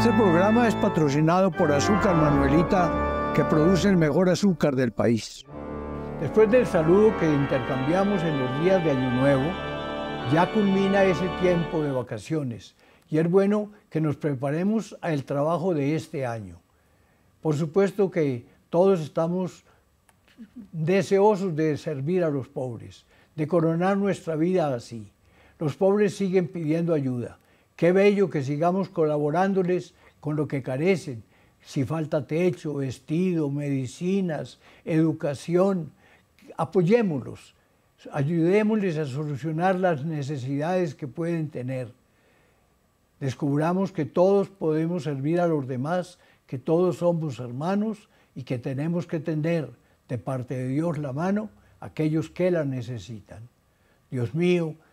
Este programa es patrocinado por Azúcar Manuelita, que produce el mejor azúcar del país. Después del saludo que intercambiamos en los días de Año Nuevo, ya culmina ese tiempo de vacaciones y es bueno que nos preparemos al trabajo de este año. Por supuesto que todos estamos deseosos de servir a los pobres, de coronar nuestra vida así. Los pobres siguen pidiendo ayuda Qué bello que sigamos colaborándoles con lo que carecen, si falta techo, vestido, medicinas, educación, apoyémoslos, ayudémosles a solucionar las necesidades que pueden tener. Descubramos que todos podemos servir a los demás, que todos somos hermanos y que tenemos que tender de parte de Dios la mano a aquellos que la necesitan. Dios mío,